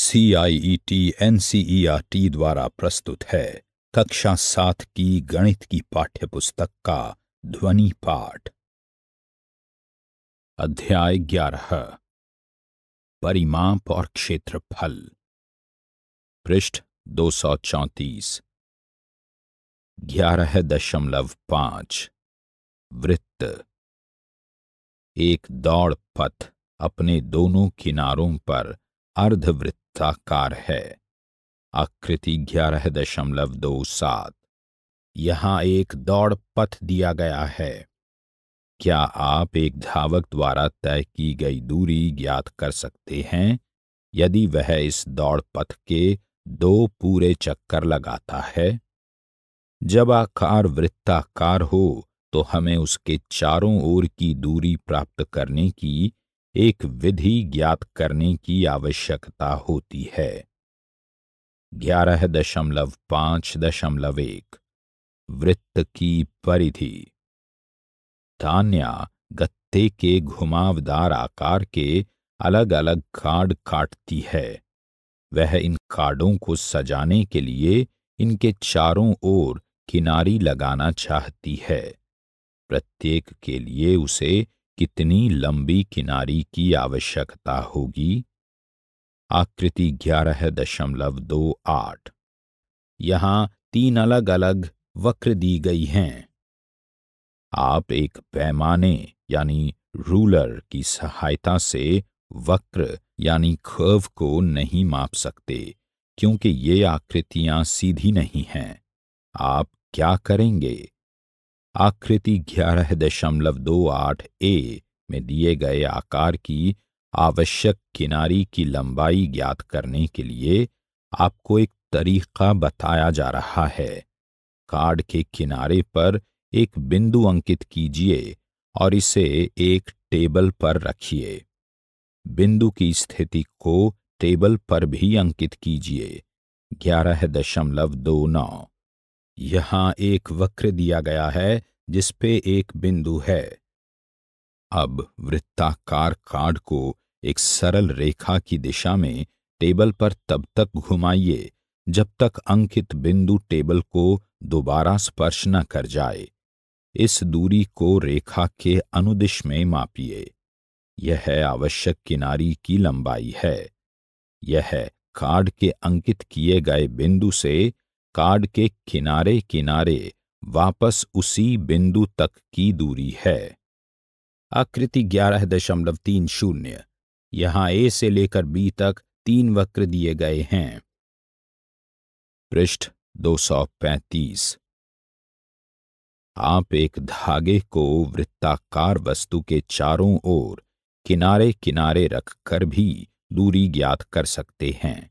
CIET NCERT e e द्वारा प्रस्तुत है कक्षा सात की गणित की पाठ्य पुस्तक का ध्वनि पाठ अध्याय ग्यारह परिमाप और क्षेत्रफल पृष्ठ दो सौ चौतीस ग्यारह दशमलव पांच वृत्त एक दौड़ पथ अपने दोनों किनारों पर अर्धवृत्ताकार है आकृति ग्यारह दशमलव दो सात यहाँ एक दौड़ पथ दिया गया है क्या आप एक धावक द्वारा तय की गई दूरी ज्ञात कर सकते हैं यदि वह इस दौड़ पथ के दो पूरे चक्कर लगाता है जब आकार वृत्ताकार हो तो हमें उसके चारों ओर की दूरी प्राप्त करने की एक विधि ज्ञात करने की आवश्यकता होती है ग्यारह दशमलव पांच दशमलव एक वृत्त की परिधि धान्या गत्ते के घुमावदार आकार के अलग अलग कार्ड काटती है वह इन कार्डों को सजाने के लिए इनके चारों ओर किनारी लगाना चाहती है प्रत्येक के लिए उसे कितनी लंबी किनारी की आवश्यकता होगी आकृति ग्यारह दशमलव दो आठ यहां तीन अलग अलग वक्र दी गई हैं आप एक पैमाने यानी रूलर की सहायता से वक्र यानी खर्व को नहीं माप सकते क्योंकि ये आकृतियां सीधी नहीं हैं आप क्या करेंगे आकृति ग्यारह दशमलव दो आठ ए में दिए गए आकार की आवश्यक किनारी की लंबाई ज्ञात करने के लिए आपको एक तरीका बताया जा रहा है कार्ड के किनारे पर एक बिंदु अंकित कीजिए और इसे एक टेबल पर रखिए बिंदु की स्थिति को टेबल पर भी अंकित कीजिए ग्यारह दशमलव दो नौ यहाँ एक वक्र दिया गया है जिसपे एक बिंदु है अब वृत्ताकार कार्ड को एक सरल रेखा की दिशा में टेबल पर तब तक घुमाइए जब तक अंकित बिंदु टेबल को दोबारा स्पर्श न कर जाए इस दूरी को रेखा के अनुदिश में मापिए यह आवश्यक किनारी की लंबाई है यह कार्ड के अंकित किए गए बिंदु से कार्ड के किनारे किनारे वापस उसी बिंदु तक की दूरी है आकृति ग्यारह दशमलव तीन शून्य यहाँ ए से लेकर बी तक तीन वक्र दिए गए हैं पृष्ठ 235 आप एक धागे को वृत्ताकार वस्तु के चारों ओर किनारे किनारे रखकर भी दूरी ज्ञात कर सकते हैं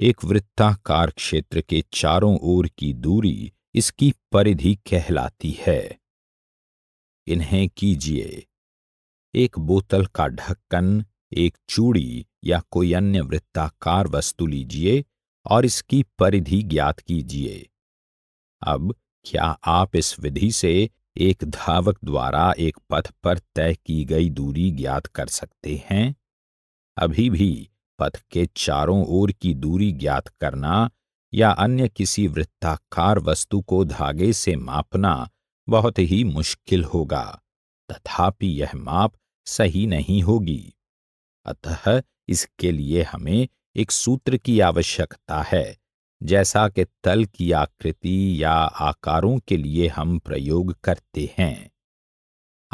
एक वृत्ताकार क्षेत्र के चारों ओर की दूरी इसकी परिधि कहलाती है इन्हें कीजिए एक बोतल का ढक्कन एक चूड़ी या कोई अन्य वृत्ताकार वस्तु लीजिए और इसकी परिधि ज्ञात कीजिए अब क्या आप इस विधि से एक धावक द्वारा एक पथ पर तय की गई दूरी ज्ञात कर सकते हैं अभी भी पथ के चारों ओर की दूरी ज्ञात करना या अन्य किसी वृत्ताकार वस्तु को धागे से मापना बहुत ही मुश्किल होगा तथापि यह माप सही नहीं होगी अतः इसके लिए हमें एक सूत्र की आवश्यकता है जैसा कि तल की आकृति या आकारों के लिए हम प्रयोग करते हैं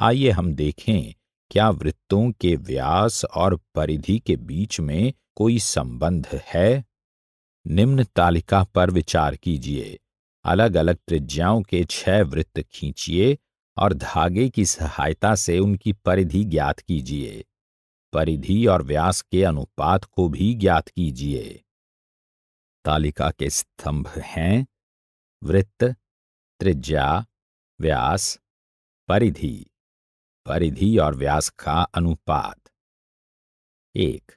आइए हम देखें क्या वृत्तों के व्यास और परिधि के बीच में कोई संबंध है निम्न तालिका पर विचार कीजिए अलग अलग त्रिज्याओं के छह वृत्त खींचिए और धागे की सहायता से उनकी परिधि ज्ञात कीजिए परिधि और व्यास के अनुपात को भी ज्ञात कीजिए तालिका के स्तंभ हैं वृत्त त्रिज्या व्यास परिधि परिधि और व्यास का अनुपात एक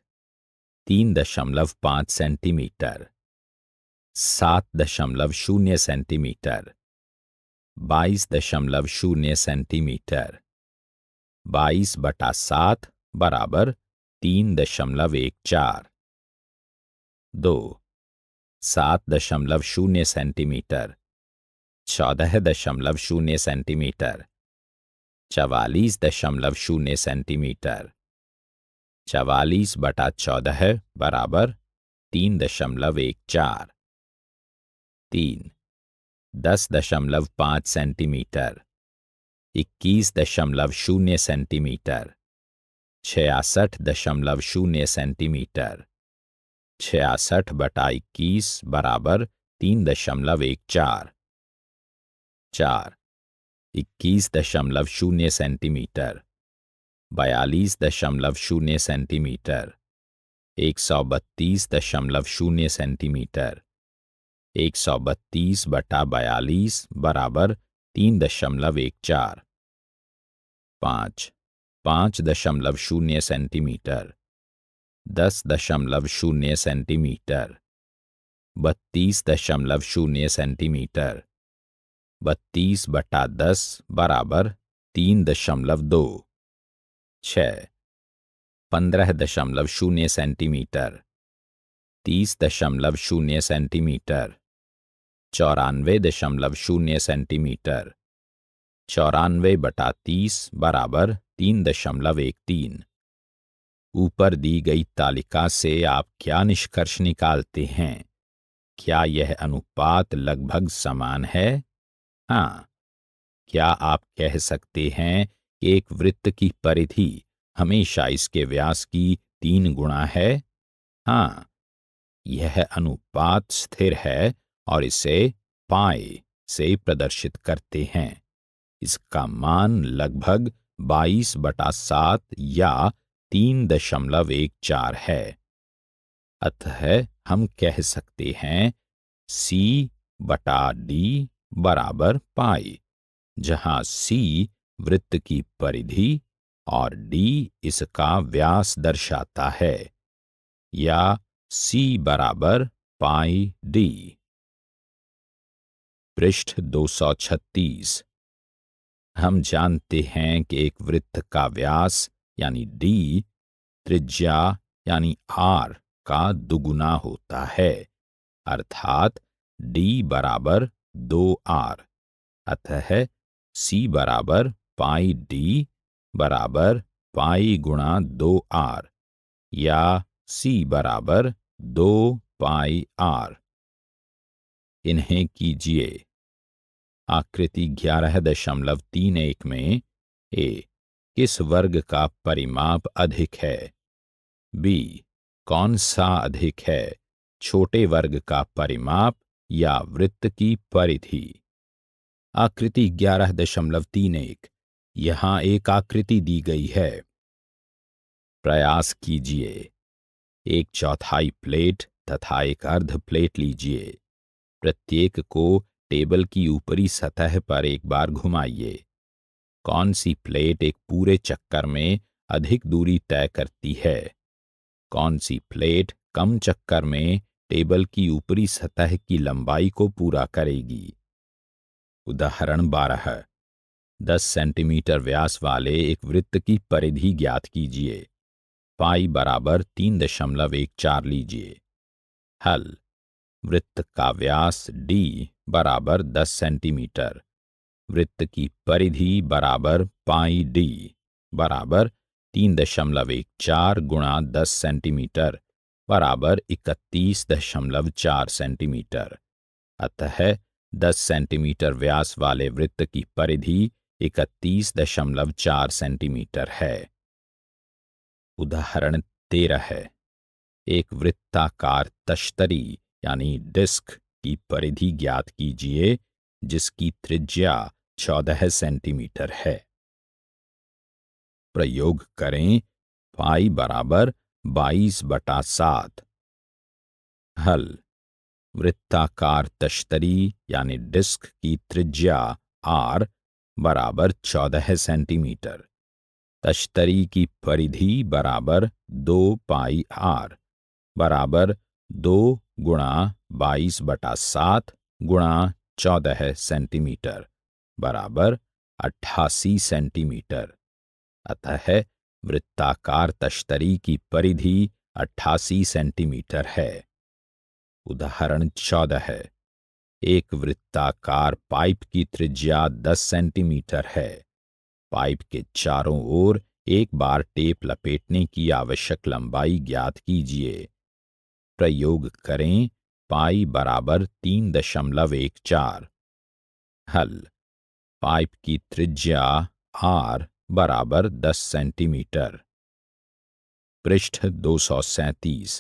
तीन दशमलव पांच सेंटीमीटर सात दशमलव शून्य सेंटीमीटर बाईस दशमलव शून्य सेंटीमीटर बाईस बटा सात बराबर तीन दशमलव एक चार दो सात दशमलव शून्य सेंटीमीटर चौदह दशमलव शून्य सेंटीमीटर चवालीस दशमलव शून्य सेंटीमीटर चवालीस बटा चौदह बराबर तीन दशमलव एक चार तीन दस दशमलव पाँच सेंटीमीटर इक्कीस दशमलव शून्य सेंटीमीटर छियासठ दशमलव शून्य सेंटीमीटर छियासठ बटा इक्कीस बराबर तीन दशमलव एक चार चार इक्कीस दशमलव शून्य सेंटीमीटर बयालीस दशमलव शून्य सेंटीमीटर एक सौ बत्तीस दशमलव शून्य सेंटीमीटर एक सौ बत्तीस बटा बयालीस बराबर तीन दशमलव एक चार पाँच पाँच दशमलव शून्य सेंटीमीटर दस दशमलव शून्य सेंटीमीटर बत्तीस दशमलव शून्य सेंटीमीटर बत्तीस बटा दस बराबर तीन दशमलव दो छ पंद्रह दशमलव शून्य सेंटीमीटर तीस दशमलव शून्य सेंटीमीटर चौरानवे दशमलव शून्य सेंटीमीटर चौरानवे बटा तीस बराबर तीन दशमलव एक तीन ऊपर दी गई तालिका से आप क्या निष्कर्ष निकालते हैं क्या यह अनुपात लगभग समान है हाँ क्या आप कह सकते हैं कि एक वृत्त की परिधि हमेशा इसके व्यास की तीन गुणा है हाँ यह अनुपात स्थिर है और इसे पाए से प्रदर्शित करते हैं इसका मान लगभग 22 बटा सात या तीन दशमलव एक चार है अतः हम कह सकते हैं सी बटा डी बराबर पाई जहां सी वृत्त की परिधि और डी इसका व्यास दर्शाता है या सी बराबर पाई डी पृष्ठ 236 हम जानते हैं कि एक वृत्त का व्यास यानी डी त्रिज्या यानी आर का दुगुना होता है अर्थात डी बराबर दो आर अतः सी बराबर पाई डी बराबर पाई गुणा दो आर या सी बराबर दो पाई आर इन्हें कीजिए आकृति ग्यारह दशमलव तीन एक में ए किस वर्ग का परिमाप अधिक है बी कौन सा अधिक है छोटे वर्ग का परिमाप या वृत्त की परिधि आकृति ग्यारह दशमलव तीन एक यहां एक आकृति दी गई है प्रयास कीजिए एक चौथाई प्लेट तथा एक अर्ध प्लेट लीजिए प्रत्येक को टेबल की ऊपरी सतह पर एक बार घुमाइए कौन सी प्लेट एक पूरे चक्कर में अधिक दूरी तय करती है कौन सी प्लेट कम चक्कर में टेबल की ऊपरी सतह की लंबाई को पूरा करेगी उदाहरण बारह दस सेंटीमीटर व्यास वाले एक वृत्त की परिधि ज्ञात कीजिए पाई बराबर तीन दशमलव एक चार लीजिए हल वृत्त का व्यास डी बराबर दस सेंटीमीटर वृत्त की परिधि बराबर पाई डी बराबर तीन दशमलव एक चार गुणा दस सेंटीमीटर बराबर इकतीस दशमलव चार सेंटीमीटर अतः दस सेंटीमीटर व्यास वाले वृत्त की परिधि इकतीस दशमलव चार सेंटीमीटर है उदाहरण तेरह है एक वृत्ताकार तश्तरी यानी डिस्क की परिधि ज्ञात कीजिए जिसकी त्रिज्या चौदह सेंटीमीटर है प्रयोग करें पाई बराबर बाईस बटा सात हल वृत्ताकार तश्तरी यानी डिस्क की त्रिज्या आर बराबर चौदह सेंटीमीटर तश्तरी की परिधि बराबर दो पाई आर बराबर दो गुणा बाईस बटा सात गुणा चौदह सेंटीमीटर बराबर अट्ठासी सेंटीमीटर अतः वृत्ताकार तश्तरी की परिधि 88 सेंटीमीटर है उदाहरण 14 है एक वृत्ताकार पाइप की त्रिज्या 10 सेंटीमीटर है पाइप के चारों ओर एक बार टेप लपेटने की आवश्यक लंबाई ज्ञात कीजिए प्रयोग करें पाई बराबर तीन दशमलव एक चार हल पाइप की त्रिज्या आर बराबर दस सेंटीमीटर पृष्ठ दो सौ सैतीस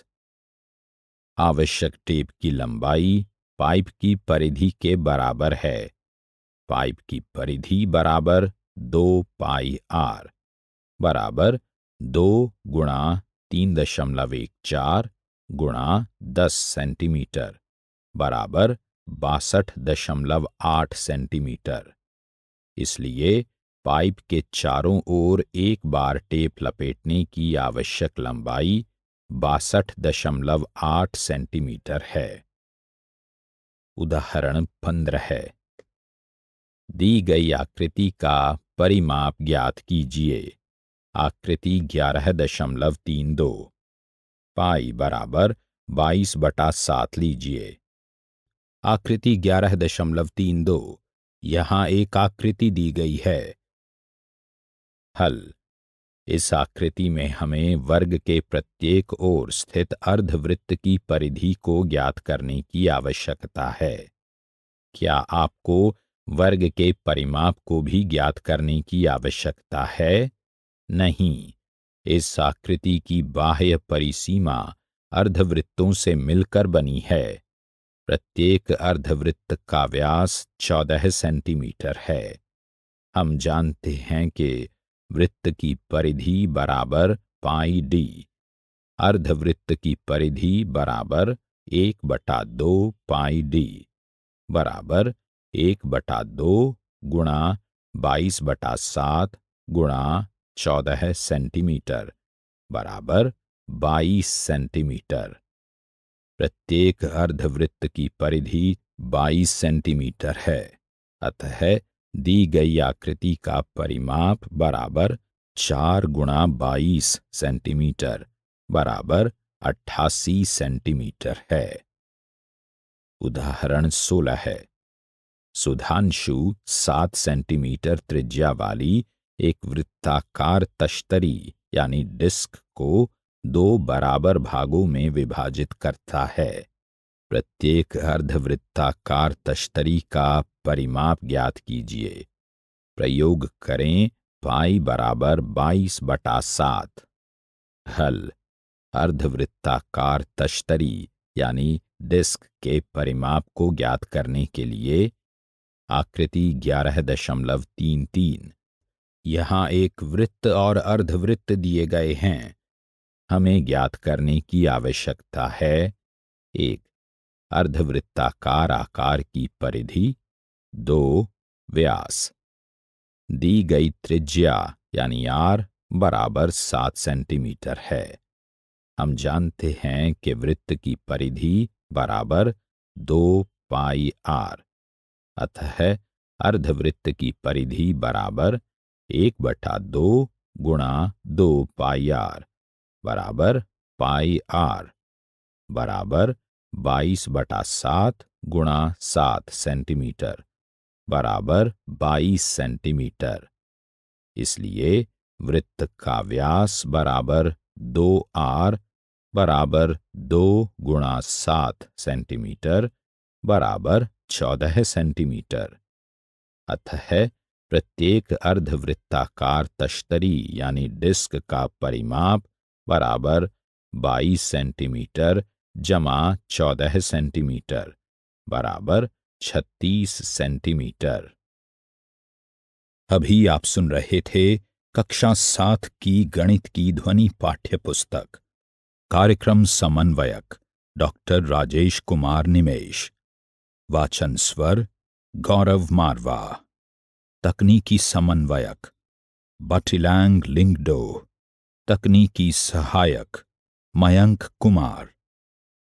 आवश्यक टेप की लंबाई पाइप की परिधि के बराबर है पाइप की परिधि बराबर दो पाई आर बराबर दो गुणा तीन दशमलव एक चार गुणा दस सेंटीमीटर बराबर बासठ दशमलव आठ सेंटीमीटर इसलिए पाइप के चारों ओर एक बार टेप लपेटने की आवश्यक लंबाई बासठ दशमलव आठ सेंटीमीटर है उदाहरण पंद्रह है दी गई आकृति का परिमाप ज्ञात कीजिए आकृति ग्यारह दशमलव तीन दो पाई बराबर बाईस बटा सात लीजिए आकृति ग्यारह दशमलव तीन दो यहाँ एक आकृति दी गई है हल इस आकृति में हमें वर्ग के प्रत्येक ओर स्थित अर्धवृत्त की परिधि को ज्ञात करने की आवश्यकता है क्या आपको वर्ग के परिमाप को भी ज्ञात करने की आवश्यकता है नहीं इस आकृति की बाह्य परिसीमा अर्धवृत्तों से मिलकर बनी है प्रत्येक अर्धवृत्त का व्यास चौदह सेंटीमीटर है हम जानते हैं कि वृत्त की परिधि बराबर पाई डी अर्धवृत्त की परिधि बराबर एक बटा दो पाई डी बराबर एक बटा दो गुणा बाईस बटा सात गुणा चौदह सेंटीमीटर बराबर बाईस सेंटीमीटर प्रत्येक अर्धवृत्त की परिधि बाईस सेंटीमीटर है अतः दी गई आकृति का परिमाप बराबर चार गुणा बाईस सेंटीमीटर बराबर अट्ठासी सेंटीमीटर है उदाहरण सोलह है सुधांशु सात सेंटीमीटर त्रिज्या वाली एक वृत्ताकार तश्तरी यानी डिस्क को दो बराबर भागों में विभाजित करता है प्रत्येक अर्धवृत्ताकार तश्तरी का परिमाप ज्ञात कीजिए प्रयोग करें पाई बराबर बाईस बटा सात हल अर्धवृत्ताकार तश्तरी यानी डिस्क के परिमाप को ज्ञात करने के लिए आकृति ग्यारह दशमलव तीन तीन यहाँ एक वृत्त और अर्धवृत्त दिए गए हैं हमें ज्ञात करने की आवश्यकता है एक अर्धवृत्ताकार आकार की परिधि दो व्यास दी गई त्रिज्या यानी आर बराबर सात सेंटीमीटर है हम जानते हैं कि वृत्त की परिधि बराबर दो पाई आर अतः अर्धवृत्त की परिधि बराबर एक बटा दो गुणा दो पाई आर बराबर पाई आर बराबर बाईस बटा सात गुणा सात सेंटीमीटर बराबर बाईस सेंटीमीटर इसलिए वृत्त का व्यास बराबर दो आर बराबर दो गुणा सात सेंटीमीटर बराबर चौदह सेंटीमीटर अतः प्रत्येक अर्धवृत्ताकार तश्तरी यानी डिस्क का परिमाप बराबर 22 सेंटीमीटर जमा चौदह सेंटीमीटर बराबर छत्तीस सेंटीमीटर अभी आप सुन रहे थे कक्षा सात की गणित की ध्वनि पाठ्य पुस्तक कार्यक्रम समन्वयक डॉक्टर राजेश कुमार निमेश वाचन स्वर गौरव मारवा तकनीकी समन्वयक बटिलैंग लिंगडो तकनीकी सहायक मयंक कुमार